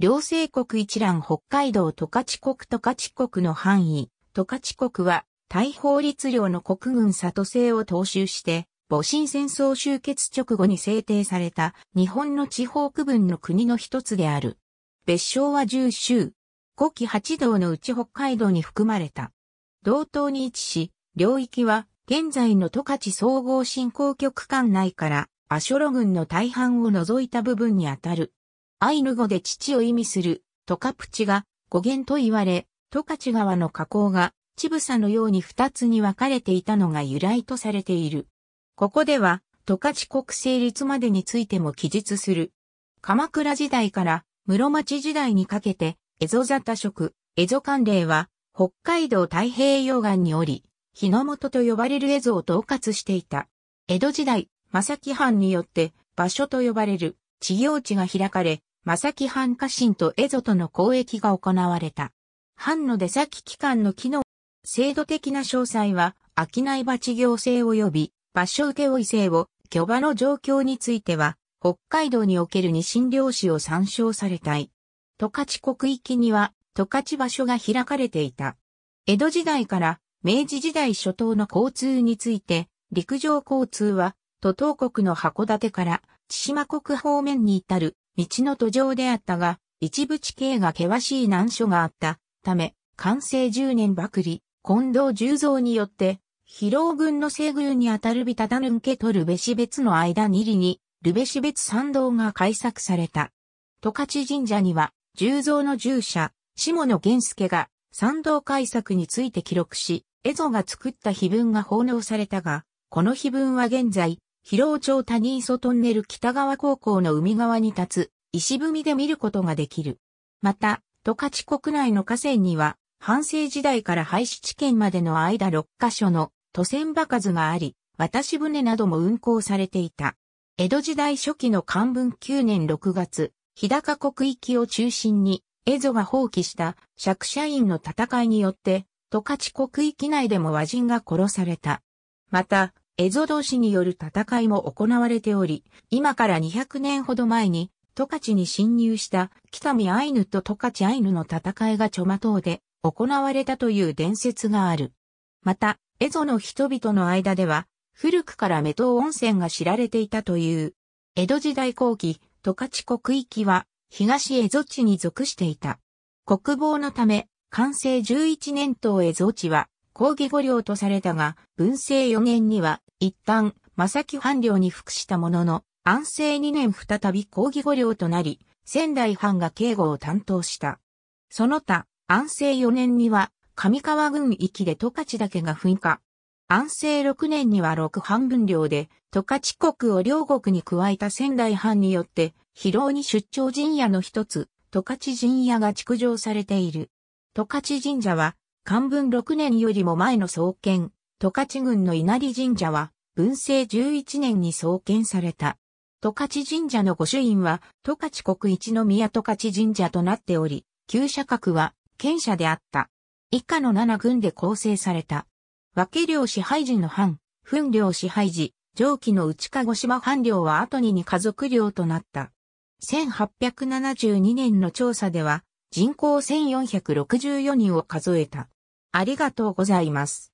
両政国一覧北海道十勝国十勝国の範囲、十勝国は、大法律領の国軍里制を踏襲して、戊辰戦争終結直後に制定された日本の地方区分の国の一つである。別称は十州。古期八道のうち北海道に含まれた。道東に位置し、領域は現在の十勝総合振興局管内から、ショ路軍の大半を除いた部分にあたる。アイヌ語で父を意味するトカプチが語源と言われ、トカチ川の河口がチブサのように二つに分かれていたのが由来とされている。ここでは、トカチ国成立までについても記述する。鎌倉時代から室町時代にかけて、エゾザタ食、エゾ寒冷は、北海道太平洋岸におり、日の本と呼ばれるエゾを統括していた。江戸時代、正木藩によって、場所と呼ばれる、地行地が開かれ、正木藩家臣と蝦夷との交易が行われた。藩の出先機関の機能、制度的な詳細は、商い鉢行政及び、場所請負制を、巨場の状況については、北海道における二神領主を参照されたい。十勝国域には、十勝場所が開かれていた。江戸時代から明治時代初頭の交通について、陸上交通は、都東国の函館から千島国方面に至る道の途上であったが、一部地形が険しい難所があったため、完成10年ばくり、近藤十蔵によって、広労軍の西宮にあたるビタダヌンケとルベシ別の間に里に、ルベシ別参道が開削された。十勝神社には、十蔵の従者、下野源助が、参道開削について記録し、蝦夷が作った碑文が奉納されたが、この碑文は現在、広尾町谷磯トンネル北川高校の海側に立つ石踏みで見ることができる。また、十勝国内の河川には、半世時代から廃止地県までの間6カ所の渡船場数があり、渡し船なども運行されていた。江戸時代初期の漢文9年6月、日高国域を中心に、江戸が放棄した釈社員の戦いによって、十勝国域内でも和人が殺された。また、エゾド氏による戦いも行われており、今から200年ほど前に、トカチに侵入した北見アイヌとトカチアイヌの戦いがチョマ島で行われたという伝説がある。また、エゾの人々の間では、古くからメトウ温泉が知られていたという。江戸時代後期、カ勝国域は東エゾ地に属していた。国防のため、完成11年頭エゾ地は抗議御領とされたが、文政4年には一旦、正木藩領に服したものの、安政2年再び抗議御領となり、仙台藩が警護を担当した。その他、安政4年には、上川郡域で十勝岳が噴火。安政6年には六半分領で、十勝国を両国に加えた仙台藩によって、疲労に出張陣屋の一つ、十勝陣屋が築城されている。十勝神社は、漢文6年よりも前の創建、十勝郡の稲荷神社は、文政11年に創建された。十勝神社の御朱印は、十勝国一宮十勝神社となっており、旧社格は、県社であった。以下の7郡で構成された。分領支配時の藩、分領支配時、上記の内鹿児島藩領は後にに家族領となった。1872年の調査では、人口1464人を数えた。ありがとうございます。